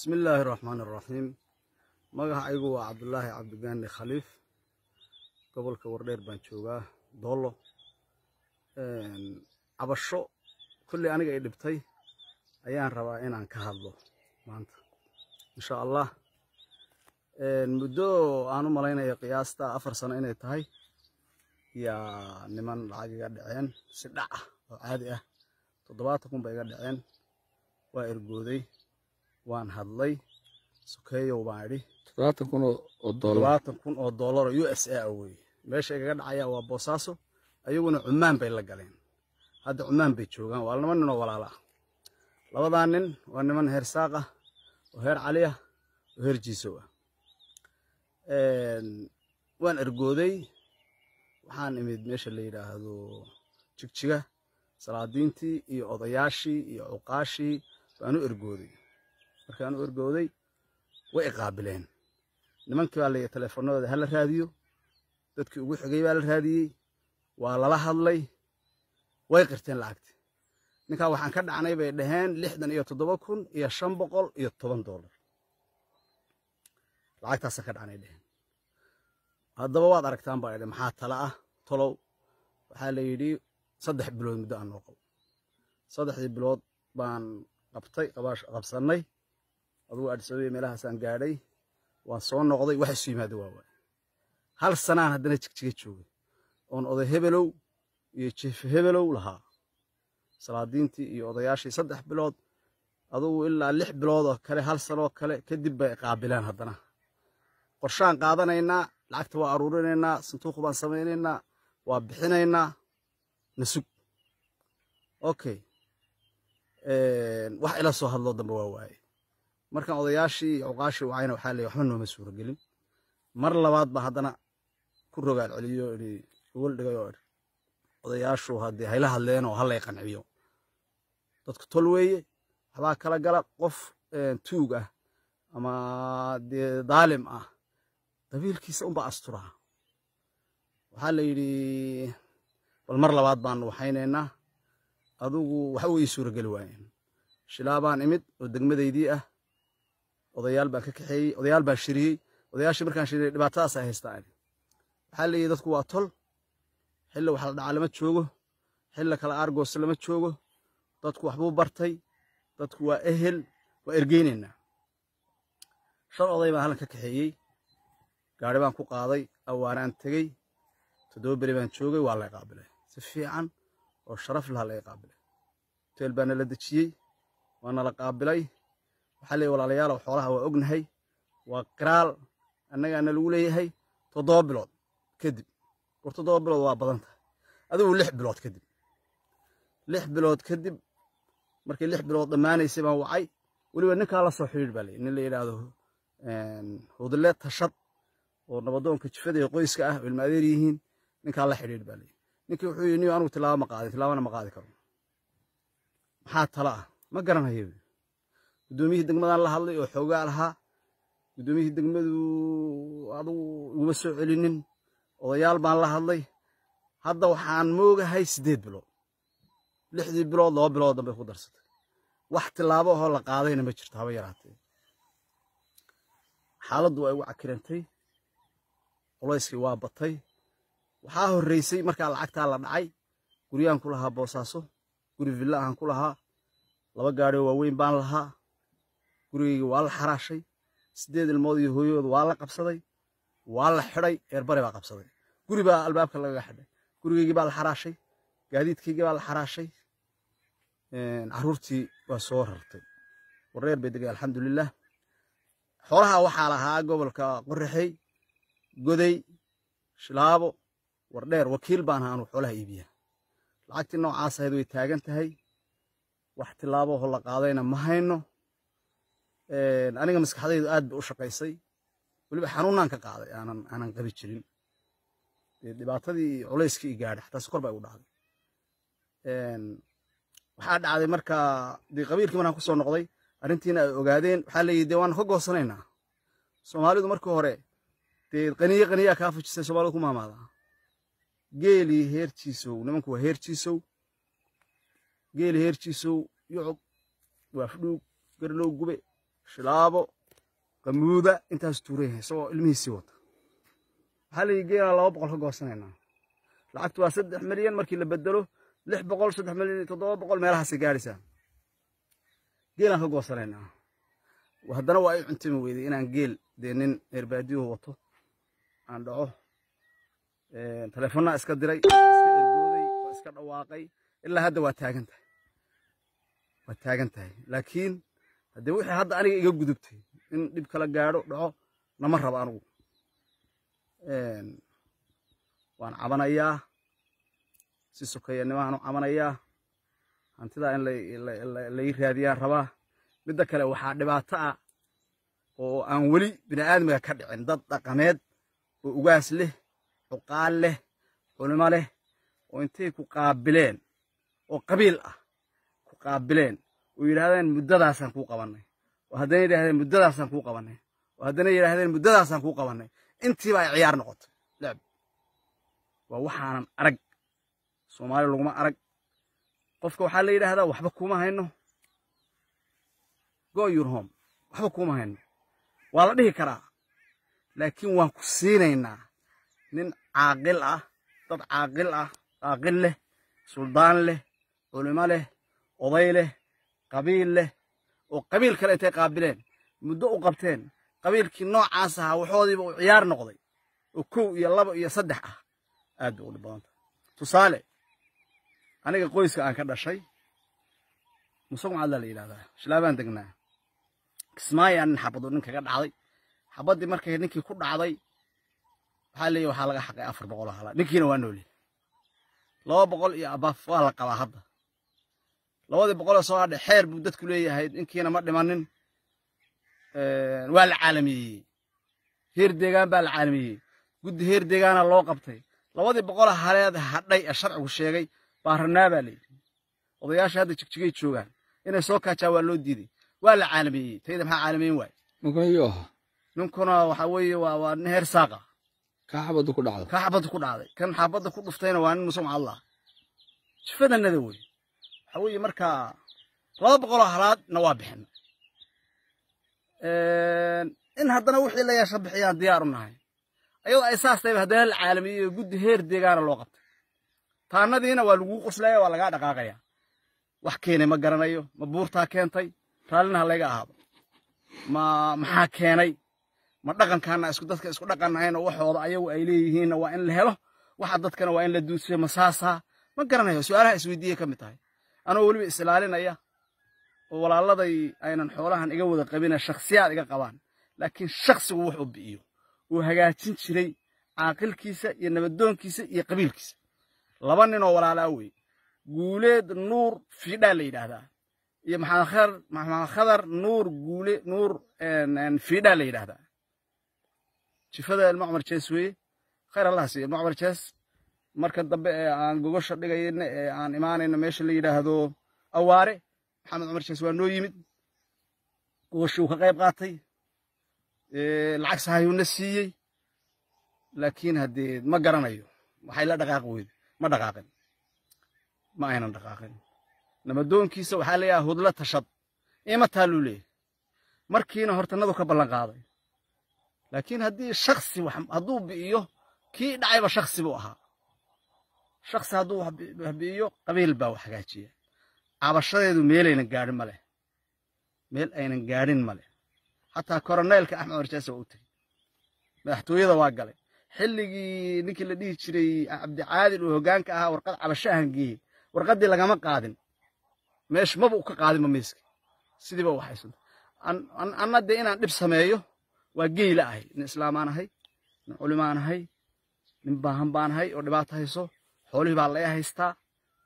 bismi illaahi raxmaan iraxiim aygu waa cabdulaahi cabdigaane khaliif gobolka wardheer baan joogaa doollo cabasho kulley aniga ay dhibtay ayaan rabaa inaan ka hadlo maanta insha allah muddo aan u malaynayo qiyaasta afar sano inay tahay yaa niman lacag iga dhaceen si dhac ah oo caadi ah toddobaatan kun bay iga dhaceen waa ergooday waan hadlay sukeeyow baan idhi todobaatan kun oo doolaro u s ah ayaguna cumaan la galeen hadda cumaan bay joogaan waa laba nin ah. heer saaq ah heer cali ah oo ah. ergooday waxaan imid meesha la jigjiga salaadiintii iyo odayaashii iyo cuqaashii baan ergooday markaan u ergooday way iqaabileen nimankii baa layii teleefanadooda ha la raadiyo dadkii ugu xigay baa la raadiyey waa lala hadlay way qirteen lacagti ninkaa waxaan ka dhacnay bay dhaheen lixdan iyo toddoba kun iyo shan boqol iyo toban doolar lacagtaasaan ka dhacnay dheheen haddaba waad aragtaan baa idhi maxaa tala ah tolow waxaa la yidhi saddex bilood muddo aan noo saddexdii bilood baan qabtay qabsannay adugu adsabe meelahaasaan gaadhay waan soo noqday waxa isu yimaado waawaay hal sanaan haddana jigjiga joogay oon oday hebelow iyo jeefe hebelow lahaa salaadiintii iyo odayaashii saddex bilood adugu ilaa lix biloodoo kale hal sanoo kale kadib bay qaabileen haddana qorshaan qaadanaynaa lacagta waa aruurinaynaa sanduuq baan samaynaynaa waa bixinaynaa nasug okay wax ila soo hadloo dambe waa waaye marka odayaashii iyo awqaashii wacayna waxaa leeyahay waxba nooma suuragelin mar labaad ba haddana ku rogaal celiyo idhi gogol dhigay oo odayaashu haddii hayla hadleen oo hallay qanciyo dadku tol weeye waxbaa kala gala qof tuug ah ama dee daalim ah qabiilkiisa unbaa asturaa waxaa la yidhi bal mar labaad baanu waxaynaynaa adugu waxa uu ii suura geli waayeen shilaabaan imid oo degmadaydii ah odayaal baan ka kaxeeyey odayaal baan shiriyey odayaashii markaan shiriyey dhibaatadaasa haystaa ani waxaa leeyihi dadku waa tol xilla waxla dhaca lama joogo xilla kala aargoos lama joogo dadku waxbuu bartay dadku waa ehel waa ergeynaynaa shan oday baan hallan ka kaxeeyey gaari baan ku qaaday awaanaan tegey toddoba beri baan joogay waa lay qaabilay si fiican oo sharaf laha lay qaabilay hoteel baa nala dejiyey waana la qaabilay waxaa leeyahy walaalayaalow xoolaha waa ognahay waa qiraal annagaana lagu leeyahay toddoba bilood kadib war toddoba bilood waa badan tahay adigu lix bilood kadib lix bilood kadib markii lix bilood dhammaanaysay baan wacay weliba ninkaa la soo xidhiir baa leeyahy nin la yidhaahdo ehm, hudle tashad oo nabadoonka jifada ee qoyska ah ilma adeer yihiin ninkaa la xidhiir baa leeyahy ninkii wuxuu yidhi niyo anigu tilaabo ma qaadin tilaabana ma qaadi karo maxaa tala ah ma garanayo gudoomiyihii degmadan la hadlay oo xoogaa lahaa gudoomiyihii degmadu adugu iguma soo celinin odayaal baan la hadlay hadda waxaan moogahay siddeed bilood lixdii bilood laba bilood dambay ku darsatay wax tillaabo ahoo la qaadayna ma jirto haba yaraatee xaaladdu waa igu cakirantay culayskii waa batay waxaa horraysay markaa lacagtaa la dhacay guryahan ku lahaa boosaaso guri villa ahan ku lahaa laba gaadhoo waaweyn baan lahaa gurigeyga waa la xaraashay sideed ilmood iyo hooyahooda waa la qabsaday waa la xidhay eerbare baa qabsaday guri baa albaabka lagaga xidhay gurigeygii baa la xaraashay gaadiidkaygii baa la xaraashay caruurtii waa soo rartay wareer bay degay alxamdulilaah xoolaha waxaa lahaa gobolka qoraxey goday shilaabo wardheer wakiil baan ahaa anuu xoolaha iibiya lacagtii noocaas ahayd way taagan tahay wax tillaabahoo la qaadayna ma hayno aniga maskaxdaydu aad bay u shaqaysay weliba xanuunaan ka qaaday aanan aanan qabi jirin dhibaatadii culayskii gaadhay xataasi kor baa igu dhacday waxaa dhacday markaa dee qabiilkii markaan ku soo noqday arrintiina ay ogaadeen waxaa leeyihi dee waanu ka goosanaynaa soomaalidu markii hore dee qaniye qaniyaa kaa fujisay soomaalidu ku maamaadaa geelii heerjiisow nimanku waa heerjiisow geelii heerjiisow yucub waafdhuug garlow gube shilaabo qamuuda intaas tuuran yahay isagoo ilmihiisii wata waxaa la laba boqol ka goosanaynaa lacagtu waa saddex milyan markii la bedelo lix boqol saddex milyan toddoba boqol meelahaasay gaadhaysaa geelaan ka goosanaynaa haddana waa i cuntimi weyday inaan geel dee nin eerbaadiyuhu wato aan dhaco taleefonnaa iska diray iska dhawaaqay ilaa hadda waa taagan waa taagan laakiin haddee wixii hadda aniga iga gudubtay in dhib kala gaadho dhaco nama raba anugu waan cabanayaa si sokeeya nimahaan cabanayaa hantidaa in lai raadiyaan rabaa midda kale waxaa dhibaato ah oo aan weli bini aadmiga ka dhicin dad dhaqameed oo ugaas leh xuqaal leh culimo leh oo intay ku qaabileen oo qabiil ah ku qaabileen oo yidhaahdeen muddadaasaan kuu qabannay oo haddana yidhahdeen muddadaasaan kuu qabannay oo haddana yidhaahdeen muddadaasaan kuu qabannay intiiba ay ciyaar noqoto leb waa waxaanan arag soomaaliya laguma arag qofka waxaa la yidhaahdaa waxba kuma hayno go your home waxba kuma hayno waa la dhihi karaa laakiin waan ku siinaynaa nin caaqil ah dad caaqil ah caaqil leh suldaan leh culimo leh oday leh qabiil leh oo qabiil kale intay qaabileen muddo u qabteen qabiilkii noocaas ahaa waxoodiiba uu ciyaar noqday oo kow iyo laba iyo saddex ah aad bay u dhib badanta tusaale aniga qoyska aan ka dhashay musaqmacadlaa la yidhahdaa shilaabaan degnaa kismaayo aan nin xabadu nin kaga dhacday xabaddii markay ninkii ku dhacday waxaa leeyahy waxaa laga xaqay afar boqol hala ninkiina waa nooli laba boqol iyo abaaf waa la qabaa hadda labadii boqoloo soo hadhe xeer buu dadku leeyahay ninkiina ma dhimanin waa la caalamiyeeyey heer deegaan baa la caalamiyeeyey guddi heer deegaana loo qabtay labadii boqol haleed hadhay ee sharcigu sheegay baaranaa baa layidhi odayaasha hadda jigjigay joogaan inay soo kaajaa waa loo diiday waa la caalamiyeeyey tayda maxaa caalamiyen waaye ninkuna ninkuna waxaa weeye waa nin heer saaqa ka xabadda ku dhacday kan xabadda ku dhuftayna waa nin musumac allah jifada nada wey waxa markaa laba boqoloo halaadna waa bixin in haddana wixii la yeesha bixiyaan diyaaru nahay ayadoo ay saas tahayba haddana la caalamiyey oo guddi heer deegaana loo qabtay taanadiina waa laguu qoslaya waa lagaa dhaqaaqaya wax keenay ma garanayo ma buurtaa keentay raallina layga ahaaba ma maxaa keenay ma dhaqankaana isku dadka isku dhaqannahayn oo waxooda ayagu ay leeyihiinna waa in la helo waxa dadkana waa in la duudsiyo ma saasaa ma garanayo su-aalaha isweydiiye ka mid tahay anoo weliba isilaalinaya oo walaaladay aynan xoolahan iga wada qabina shaksiyaad iga qabaan laakiin shaksigu wuxuu bi'iyo uu hagaajin jiray caaqilkiisa iyo nabadoonkiisa iyo qabiilkiisa laba ninoo walaalaa wey guuleed nuur fiidhaa la yidhaahdaa iyo maxamed khadar nuur guule nuur fiidhaa la yidhaahdaa jifada ilma cumar jees weeye khayr allah siiyo ilma cumar jees marka dambe ee aan gogosha dhigayno ee aan imaanayno meesha la yidhaahdo awaare maxamed cumar shees waa noo yimid gogoshii uu ka qayb qaatay lacag sahayuuna siiyey laakiin haddee ma garanayo waxay la dhaqaaqi ma dhaqaaqin ma aynan dhaqaaqin namadoonkiisa waxaa leeyahay hudla tashad imataa luu leeyahay markiina hortanadu ka ballan qaaday laakiin haddii shaksi hadduu bi'iyo kii dhacayba shaksi buu ahaa shaksi hadduu habiiyo qabiil baa wax hagaajiya cabashadeedu meelaynan gaadhin ma meel aynan gaadhin ma xataa koroneylka axmed warjaase waa u tegey madaxtooyada waa galay xilligii ninkii la dhihi jiray cabdicaadil uu hoggaanka ahaa warqad cabasho ahan geeyey warqaddii lagama qaadin meesh maba u ka qaadinba miiska sidiiba u haysan anna dee inaan dhib sameeyo waa geyla ahay nin islaamaan ahay nin culimaan ahay nin baahan baan ahay oo dhibaato hayso xoolihii baa la haystaa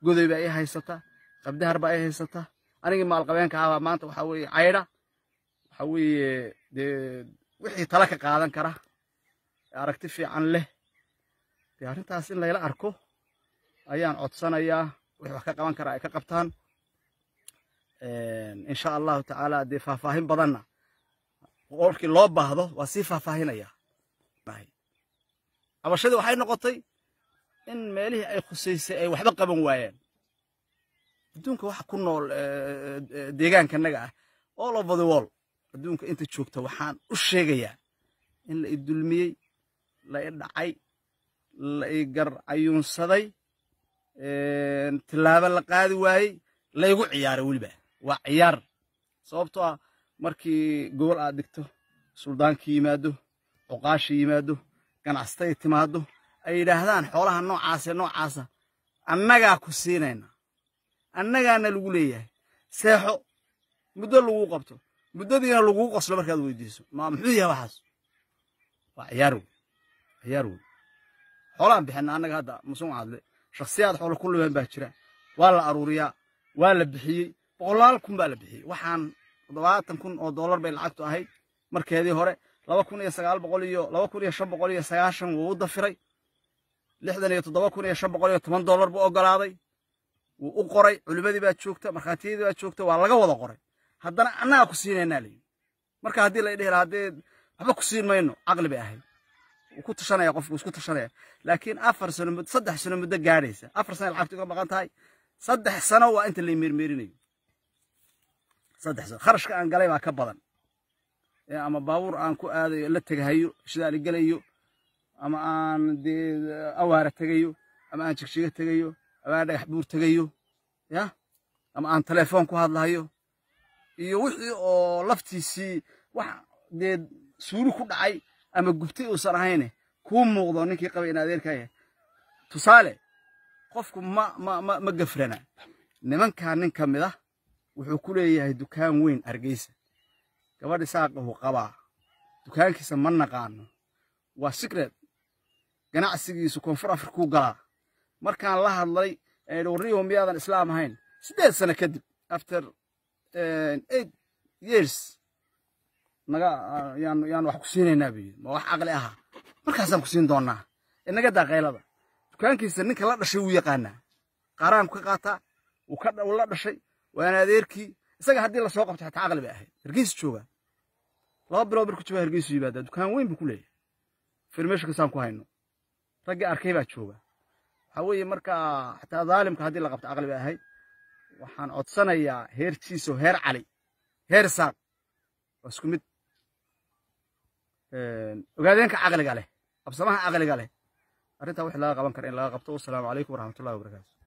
godoy baa haysataa qabdahar baa haysataa anigii maalqabeenka ahbaa maanta waxaa weye caydha waxaa weye dee wixii tala ka qaadan kara aragti fiican leh dee arrintaas in layla arko ayaan codsanayaa wixii wax ka qaban kara ay ka qabtaan insha allahu tacaala dee faahfaahin badanna qofkii loo baahdo waa sii faahfaahinaya cabashadii waxay noqotay in meelihii ay khusaysay ay waxba qaban waayaan adduunka waxa ku nool eh, eh, eh, deegaanka naga ah all over the world adduunka inta joogta waxaan u sheegayaa in la i dulmiyey la i dhacay la i garcayuunsaday tillaabo la qaadi waayey laygu ciyaaray weliba waa ciyaar sababtoo ah markii gobol aad dhigto suldaankii yimaado cuqaashii yimaado ganacsatay timaado ay yidhaahdaan xoolaha noocaase noocaasa ah, annagaa ku siinayna annagaana lagu leeyahay seexo muddo laguu qabto muddadiina laguu qoslo markaad weydiiso ma muxuu yahay waxaas waa ciyaar wey ciyaar wey xoolaan bixina annaga hadda musun cadle shakhsiyaad xoolo ku luman baa jira waa la aruuriyaa waa la bixiyey boqolaal kun baa la bixiyey waxaan toddobaatan kun oo dollar bay lacagtu ahayd markeedii hore laba kun iyo sagaal boqol iyo laba kun iyo shan boqol iyo sagaashan wuu dafiray lixdan iyo toddoba kun iyo shan boqol iyo toban dollar buu ogolaaday wuu u qoray culimmadii baa joogta markhaatiyadii baa joogta waa laga wada qoray haddana annaga ku siinaynaa layidhi marka haddii la dhihi lahaa waxba ku siin mayno caqli bay ahayd wuu ku tashanaya qofku isku tashanaya laakiin afar sano muddo saddex sano muddo gaadhaysa afar sano lacagtu ka maqan tahay saddex sano waa inta la meermeerinayo saddex sano kharashka aan galay baa ka badan ama baabuur aan ku aadayo la tegahayo shidaan gelayo ama aan dee eh, awaara tegayo ama aan jigjiga tegayo ama aan dhagax buur tegayo ya ama aan telefoon ku hadlahayo iyo wixii oo laftiisii wax dee suuli ku dhacay ama gubtay uusan ahayne kuu muuqdo ninkii qaba in adeerkaa tusaale qofku ma ma ma ma gafrana nimankaa nin ka mid ah wuxuu ku leeyahay dukaan weyn argeysa gabadhi saaqahu qabaa dukaankiisa ma naqaano waa secret ganacsigiisu koonfur afrikuu galaa markaan la hadlay warniyahu miyaadan islaam ahayn siddeed sano kadib after eh, eight years naga yaan wax ku siinaynaa buyi ma wax caqli ahaa markaasaan ku siin doonnaa inaga daa dukaankiisa ninka la dhashay wuu yaqaanaa qaaraan ka qaataa la dhashay waana adeerkii isaga haddii lasoo qabto xataa caqli bay ahayd hargeysa joogaa laba bilood markuu joogaa hargeysu yimaada dukaan weyn buu ku leeyahay informationkaasaan ku hayno ragga arkay baa jooga waxa weeye markaa xataa daalimka haddii la qabto aqli ahayd waxaan codsanayaa heer heerkiiso heer cali heer saaq waa isku mid ogaadeenka caqliga leh qabsamaha caqliga leh arrintaa wix laga qaban kara in laga qabto wasalaamu calaykum waraxmatullahi wabarakatu